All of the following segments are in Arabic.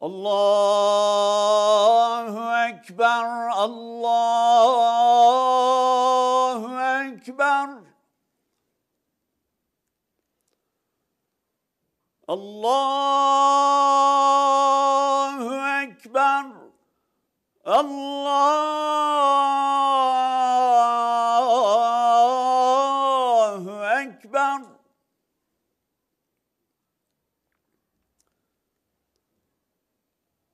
Allahu Ekber, Allahu Ekber. Allahu Ekber, Allahu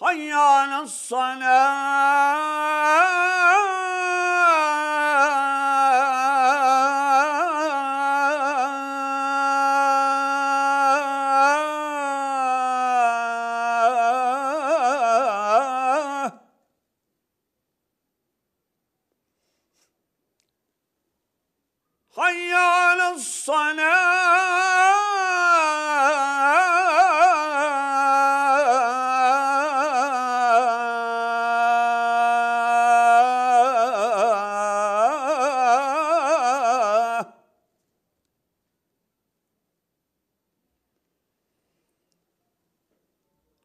حي على الصلاه حي على الصلاه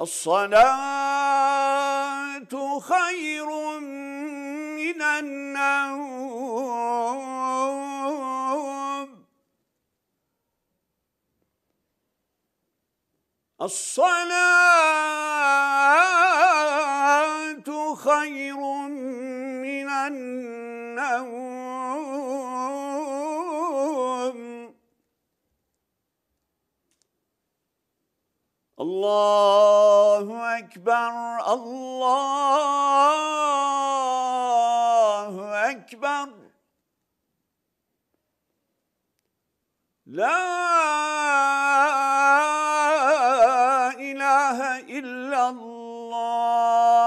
الصلاة خير من النوم الصلاة خير من النوم الله Ekber, Allahu Ekber. La ilahe illallah.